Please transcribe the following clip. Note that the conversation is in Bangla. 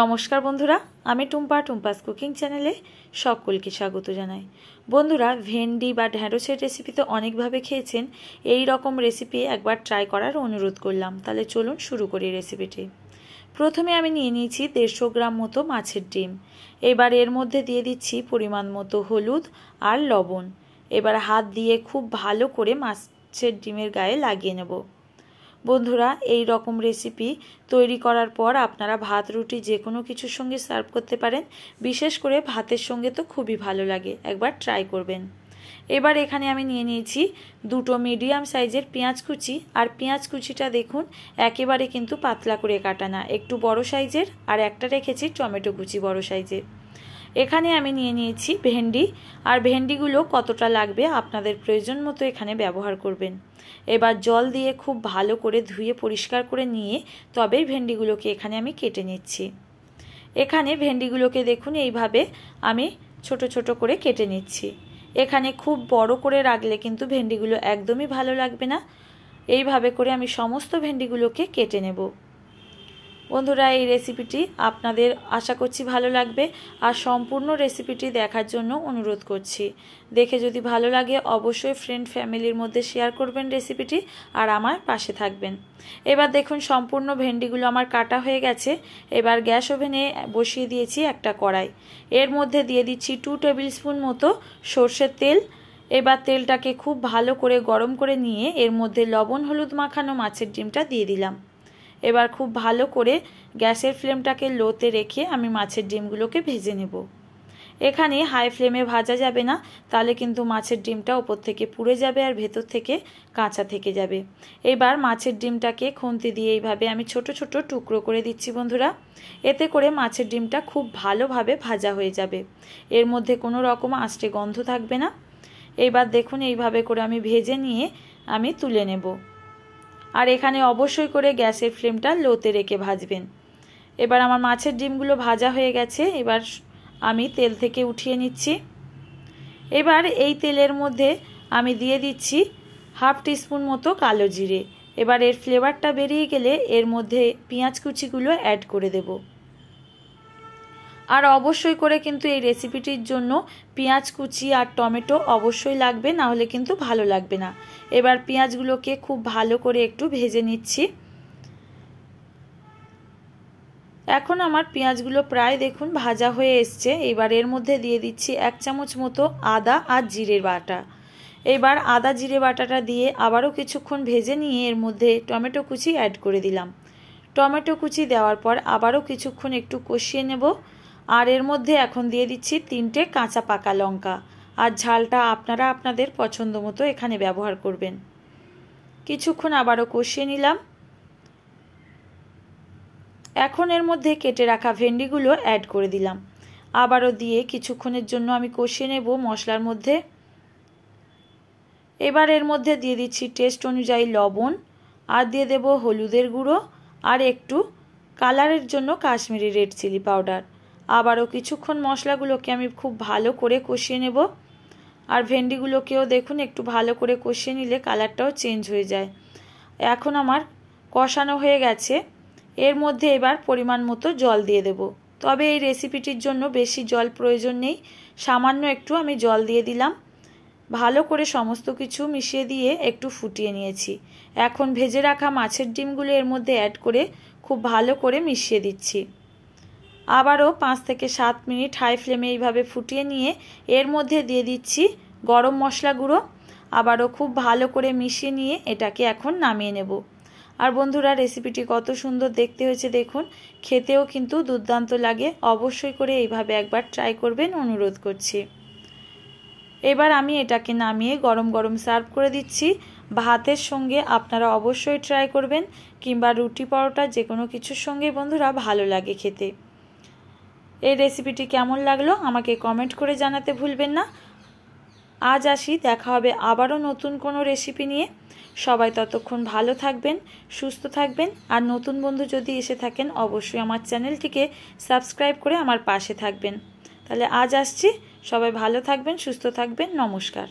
নমস্কার বন্ধুরা আমি টুম্পা টুম্পাস কুকিং চ্যানেলে সকলকে স্বাগত জানাই বন্ধুরা ভেন্ডি বা ঢ্যাঁড়সের রেসিপি তো অনেকভাবে খেয়েছেন এই রকম রেসিপি একবার ট্রাই করার অনুরোধ করলাম তাহলে চলুন শুরু করি রেসিপিটি প্রথমে আমি নিয়ে নিয়েছি দেড়শো গ্রাম মতো মাছের ডিম এবার এর মধ্যে দিয়ে দিচ্ছি পরিমাণ মতো হলুদ আর লবণ এবার হাত দিয়ে খুব ভালো করে মাছের ডিমের গায়ে লাগিয়ে নেবো বন্ধুরা এই রকম রেসিপি তৈরি করার পর আপনারা ভাত রুটি যে কোনো কিছুর সঙ্গে সার্ভ করতে পারেন বিশেষ করে ভাতের সঙ্গে তো খুবই ভালো লাগে একবার ট্রাই করবেন এবার এখানে আমি নিয়ে নিয়েছি দুটো মিডিয়াম সাইজের পেঁয়াজ কুচি আর পেঁয়াজ কুচিটা দেখুন একেবারে কিন্তু পাতলা করে কাটা না একটু বড় সাইজের আর একটা রেখেছি টমেটো কুচি বড় সাইজের এখানে আমি নিয়ে নিয়েছি ভেন্ডি আর ভেন্ডিগুলো কতটা লাগবে আপনাদের প্রয়োজন মতো এখানে ব্যবহার করবেন এবার জল দিয়ে খুব ভালো করে ধুয়ে পরিষ্কার করে নিয়ে তবেই ভেন্ডিগুলোকে এখানে আমি কেটে নিচ্ছি এখানে ভেন্ডিগুলোকে দেখুন এইভাবে আমি ছোট ছোট করে কেটে নিচ্ছি এখানে খুব বড় করে রাখলে কিন্তু ভেন্ডিগুলো একদমই ভালো লাগবে না এইভাবে করে আমি সমস্ত ভেন্ডিগুলোকে কেটে নেবো বন্ধুরা এই রেসিপিটি আপনাদের আশা করছি ভালো লাগবে আর সম্পূর্ণ রেসিপিটি দেখার জন্য অনুরোধ করছি দেখে যদি ভালো লাগে অবশ্যই ফ্রেন্ড ফ্যামিলির মধ্যে শেয়ার করবেন রেসিপিটি আর আমার পাশে থাকবেন এবার দেখুন সম্পূর্ণ ভেন্ডিগুলো আমার কাটা হয়ে গেছে এবার গ্যাস ওভেনে বসিয়ে দিয়েছি একটা কড়াই এর মধ্যে দিয়ে দিচ্ছি টু টেবিল স্পুন মতো সর্ষের তেল এবার তেলটাকে খুব ভালো করে গরম করে নিয়ে এর মধ্যে লবণ হলুদ মাখানো মাছের ডিমটা দিয়ে দিলাম এবার খুব ভালো করে গ্যাসের ফ্লেমটাকে লোতে রেখে আমি মাছের ডিমগুলোকে ভেজে নেব এখানে হাই ফ্লেমে ভাজা যাবে না তাহলে কিন্তু মাছের ডিমটা ওপর থেকে পুড়ে যাবে আর ভেতর থেকে কাঁচা থেকে যাবে এবার মাছের ডিমটাকে খুন্তি দিয়ে এইভাবে আমি ছোট ছোট টুকরো করে দিচ্ছি বন্ধুরা এতে করে মাছের ডিমটা খুব ভালোভাবে ভাজা হয়ে যাবে এর মধ্যে কোনো রকম আষ্টে গন্ধ থাকবে না এইবার দেখুন এইভাবে করে আমি ভেজে নিয়ে আমি তুলে নেবো আর এখানে অবশ্যই করে গ্যাসের ফ্লেমটা লোতে রেখে ভাজবেন এবার আমার মাছের ডিমগুলো ভাজা হয়ে গেছে এবার আমি তেল থেকে উঠিয়ে নিচ্ছি এবার এই তেলের মধ্যে আমি দিয়ে দিচ্ছি হাফ টিস্পুন মতো কালো জিরে এবার এর ফ্লেভারটা বেরিয়ে গেলে এর মধ্যে পেঁয়াজ কুচিগুলো অ্যাড করে দেবো আর অবশ্যই করে কিন্তু এই রেসিপিটির জন্য পেঁয়াজ কুচি আর টমেটো অবশ্যই লাগবে না হলে কিন্তু ভালো লাগবে না এবার পেঁয়াজগুলোকে খুব ভালো করে একটু ভেজে নিচ্ছি এখন আমার পেঁয়াজগুলো প্রায় দেখুন ভাজা হয়ে এসছে এবার এর মধ্যে দিয়ে দিচ্ছি এক চামচ মতো আদা আর জিরে বাটা এবার আদা জিরে বাটাটা দিয়ে আবারও কিছুক্ষণ ভেজে নিয়ে এর মধ্যে টমেটো কুচি অ্যাড করে দিলাম টমেটো কুচি দেওয়ার পর আবারও কিছুক্ষণ একটু কষিয়ে নেব আর এর মধ্যে এখন দিয়ে দিচ্ছি তিনটে কাঁচা পাকা লঙ্কা আর ঝালটা আপনারা আপনাদের পছন্দ মতো এখানে ব্যবহার করবেন কিছুক্ষণ আবারও কষিয়ে নিলাম এখন এর মধ্যে কেটে রাখা ভেন্ডিগুলো অ্যাড করে দিলাম আবারও দিয়ে কিছুক্ষণের জন্য আমি কষিয়ে নেব মশলার মধ্যে এবার এর মধ্যে দিয়ে দিচ্ছি টেস্ট অনুযায়ী লবণ আর দিয়ে দেব হলুদের গুঁড়ো আর একটু কালারের জন্য কাশ্মীরি রেড চিলি পাউডার আবারও কিছুক্ষণ মশলাগুলোকে আমি খুব ভালো করে কষিয়ে নেব আর ভেন্ডিগুলোকেও দেখুন একটু ভালো করে কষিয়ে নিলে কালারটাও চেঞ্জ হয়ে যায় এখন আমার কষানো হয়ে গেছে এর মধ্যে এবার পরিমাণ মতো জল দিয়ে দেব তবে এই রেসিপিটির জন্য বেশি জল প্রয়োজন নেই সামান্য একটু আমি জল দিয়ে দিলাম ভালো করে সমস্ত কিছু মিশিয়ে দিয়ে একটু ফুটিয়ে নিয়েছি এখন ভেজে রাখা মাছের ডিমগুলো এর মধ্যে অ্যাড করে খুব ভালো করে মিশিয়ে দিচ্ছি আবারও পাঁচ থেকে সাত মিনিট হাই ফ্লেমে এইভাবে ফুটিয়ে নিয়ে এর মধ্যে দিয়ে দিচ্ছি গরম মশলা গুঁড়ো আবারও খুব ভালো করে মিশিয়ে নিয়ে এটাকে এখন নামিয়ে নেব আর বন্ধুরা রেসিপিটি কত সুন্দর দেখতে হয়েছে দেখুন খেতেও কিন্তু দুর্দান্ত লাগে অবশ্যই করে এইভাবে একবার ট্রাই করবেন অনুরোধ করছি এবার আমি এটাকে নামিয়ে গরম গরম সার্ভ করে দিচ্ছি ভাতের সঙ্গে আপনারা অবশ্যই ট্রাই করবেন কিংবা রুটি পরোটা যে কোনো কিছুর সঙ্গে বন্ধুরা ভালো লাগে খেতে এই রেসিপিটি কেমন লাগলো আমাকে কমেন্ট করে জানাতে ভুলবেন না আজ আসি দেখা হবে আবারও নতুন কোনো রেসিপি নিয়ে সবাই ততক্ষণ ভালো থাকবেন সুস্থ থাকবেন আর নতুন বন্ধু যদি এসে থাকেন অবশ্যই আমার চ্যানেলটিকে সাবস্ক্রাইব করে আমার পাশে থাকবেন তাহলে আজ আসছি সবাই ভালো থাকবেন সুস্থ থাকবেন নমস্কার